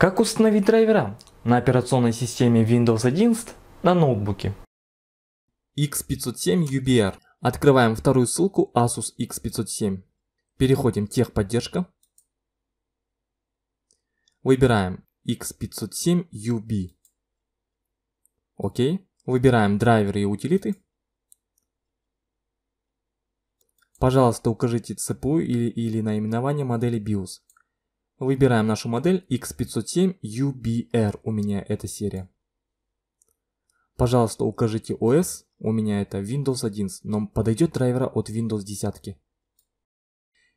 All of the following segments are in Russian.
Как установить драйвера на операционной системе Windows 11 на ноутбуке? X507 UBR. Открываем вторую ссылку Asus X507. Переходим техподдержка. Выбираем X507 UB. Окей. Выбираем драйверы и утилиты. Пожалуйста, укажите CPU или, или наименование модели BIOS. Выбираем нашу модель X507UBR, у меня эта серия. Пожалуйста, укажите OS, у меня это Windows 11, но подойдет драйвера от Windows 10.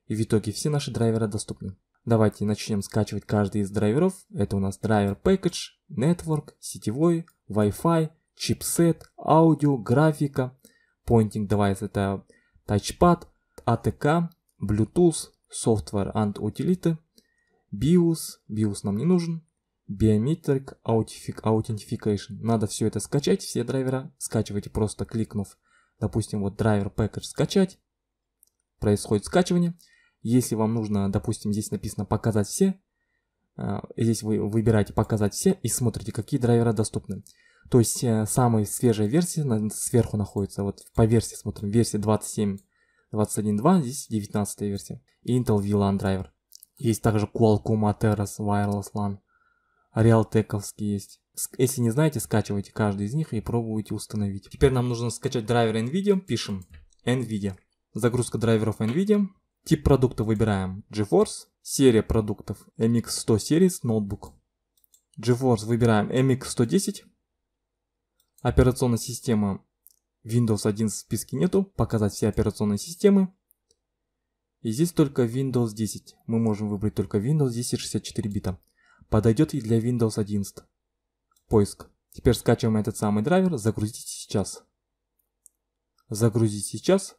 И в итоге все наши драйвера доступны. Давайте начнем скачивать каждый из драйверов. Это у нас драйвер Package, Network, сетевой, Wi-Fi, чипсет, аудио, графика, Pointing Device это тачпад, ATK, Bluetooth, Software and Utility, BIOS, BIOS нам не нужен, Biometric Authentication. Надо все это скачать, все драйвера скачивайте, просто кликнув, допустим, вот драйвер package скачать, происходит скачивание. Если вам нужно, допустим, здесь написано показать все, э, здесь вы выбираете показать все и смотрите, какие драйвера доступны. То есть э, самые свежие версии сверху находятся. вот по версии смотрим, версия 27.21.2, здесь 19 версия, Intel VLAN драйвер. Есть также Qualcomm Ateras Wireless LAN. Realtekovский есть. Если не знаете, скачивайте каждый из них и пробуйте установить. Теперь нам нужно скачать драйвер NVIDIA. Пишем NVIDIA. Загрузка драйверов NVIDIA. Тип продукта выбираем GeForce. Серия продуктов MX100 Series Notebook. GeForce выбираем MX110. Операционная система Windows 11 в списке нету. Показать все операционные системы. И здесь только Windows 10. Мы можем выбрать только Windows 10 64 бита. Подойдет и для Windows 11. Поиск. Теперь скачиваем этот самый драйвер, загрузить сейчас. Загрузить сейчас.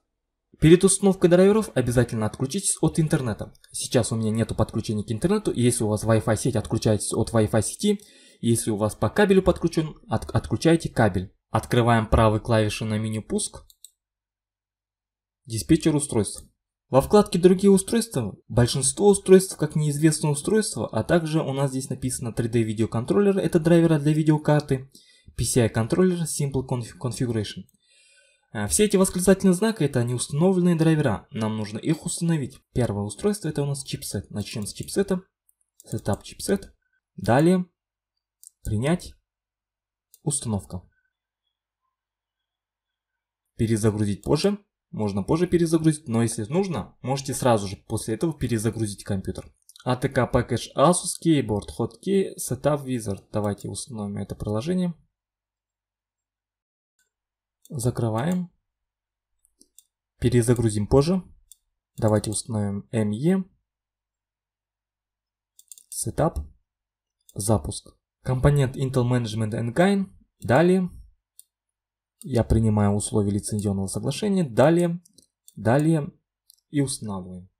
Перед установкой драйверов обязательно отключитесь от интернета. Сейчас у меня нету подключения к интернету, если у вас Wi-Fi сеть, отключайтесь от Wi-Fi сети. Если у вас по кабелю подключен, от отключайте кабель. Открываем правой клавишей на меню «Пуск», «Диспетчер устройств». Во вкладке «Другие устройства» большинство устройств как неизвестное устройство, а также у нас здесь написано 3D видеоконтроллер, это драйвера для видеокарты, PCI контроллер Simple Configuration. Э, все эти восклицательные знаки это неустановленные драйвера, нам нужно их установить. Первое устройство это у нас чипсет, начнем с чипсета, setup чипсет, далее, принять, установка. Перезагрузить позже можно позже перезагрузить, но если нужно, можете сразу же после этого перезагрузить компьютер. ATK а Package Asus Keyboard Hotkey Setup Wizard. Давайте установим это приложение. Закрываем. Перезагрузим позже. Давайте установим ME. Setup. Запуск. Компонент Intel Management Engine. Далее. Я принимаю условия лицензионного соглашения. Далее, далее и устанавливаем.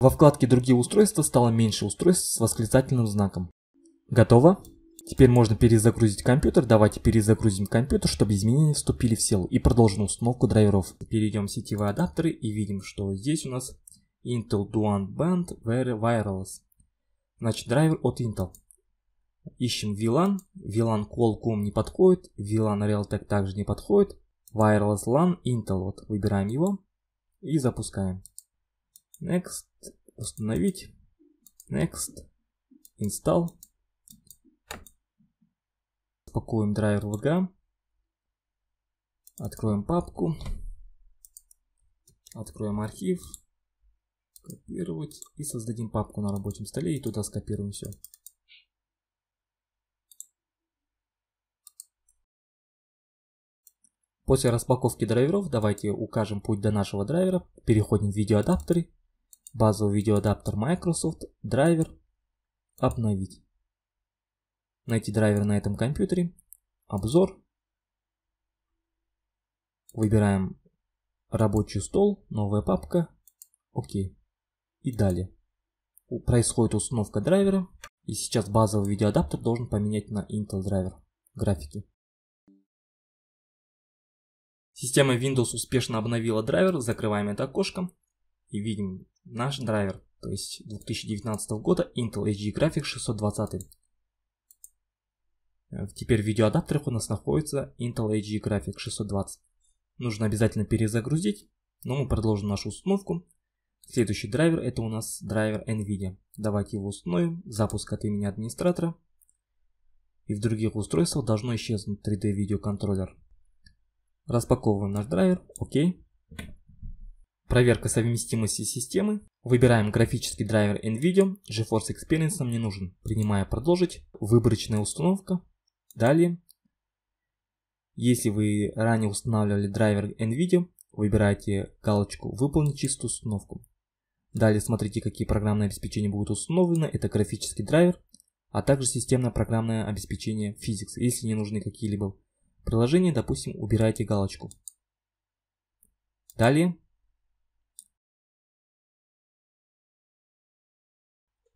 Во вкладке «Другие устройства» стало меньше устройств с восклицательным знаком. Готово. Теперь можно перезагрузить компьютер. Давайте перезагрузим компьютер, чтобы изменения вступили в силу. И продолжим установку драйверов. Перейдем в сетевые адаптеры и видим, что здесь у нас Intel Duan Band Wireless. Значит, драйвер от Intel ищем VLAN, VLAN Qualcomm не подходит, VLAN Realtek также не подходит, Wireless LAN Intel, вот выбираем его и запускаем. Next, установить, Next, Install. Пакуем драйвер VGA, откроем папку, откроем архив, копировать и создадим папку на рабочем столе и туда скопируем все. После распаковки драйверов давайте укажем путь до нашего драйвера. Переходим в видеоадаптеры. Базовый видеоадаптер Microsoft, драйвер, обновить. Найти драйвер на этом компьютере, обзор. Выбираем рабочий стол, новая папка, окей. И далее. Происходит установка драйвера. И сейчас базовый видеоадаптер должен поменять на Intel драйвер графики. Система Windows успешно обновила драйвер, закрываем это окошко и видим наш драйвер, то есть 2019 года Intel HD Graphics 620. Э, теперь в видеоадаптерах у нас находится Intel HD Graphics 620. Нужно обязательно перезагрузить, но мы продолжим нашу установку. Следующий драйвер это у нас драйвер NVIDIA. Давайте его установим, запуск от имени администратора. И в других устройствах должно исчезнуть 3D видеоконтроллер. Распаковываем наш драйвер. Окей. Проверка совместимости системы. Выбираем графический драйвер NVIDIA. GeForce Experience нам не нужен. Принимая продолжить. Выборочная установка. Далее. Если вы ранее устанавливали драйвер NVIDIA, выбирайте галочку «Выполнить чистую установку». Далее смотрите, какие программные обеспечения будут установлены. Это графический драйвер, а также системное программное обеспечение Physics, если не нужны какие-либо приложении, допустим, убираете галочку. Далее.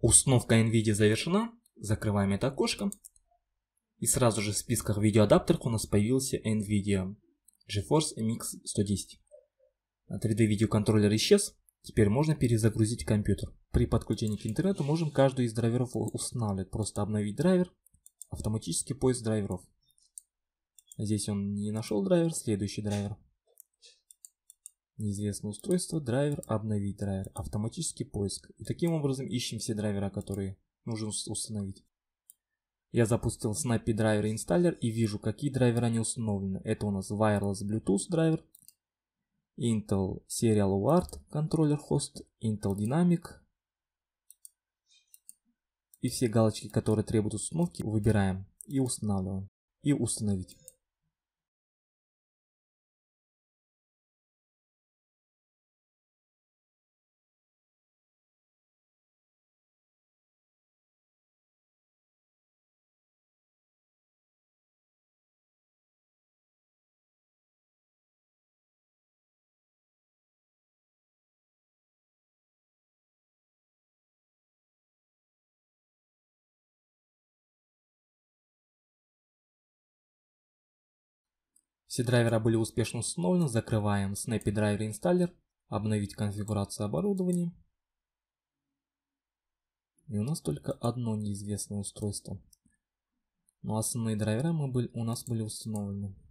Установка NVIDIA завершена. Закрываем это окошко. И сразу же в списках видеоадаптеров у нас появился NVIDIA GeForce MX 110. 3D видеоконтроллер исчез. Теперь можно перезагрузить компьютер. При подключении к интернету можем каждую из драйверов устанавливать. Просто обновить драйвер, автоматический поиск драйверов. Здесь он не нашел драйвер, следующий драйвер. Неизвестное устройство, драйвер, обновить драйвер, автоматический поиск. И таким образом ищем все драйвера, которые нужно установить. Я запустил Snappy драйвер инсталлер и вижу, какие драйвера не установлены. Это у нас Wireless Bluetooth драйвер, Intel Serial UART контроллер хост, Intel Dynamic. И все галочки, которые требуют установки, выбираем и устанавливаем. И установить. Все драйвера были успешно установлены, закрываем Snappy Driver Installer, обновить конфигурацию оборудования. И у нас только одно неизвестное устройство. Но основные драйвера мы были, у нас были установлены.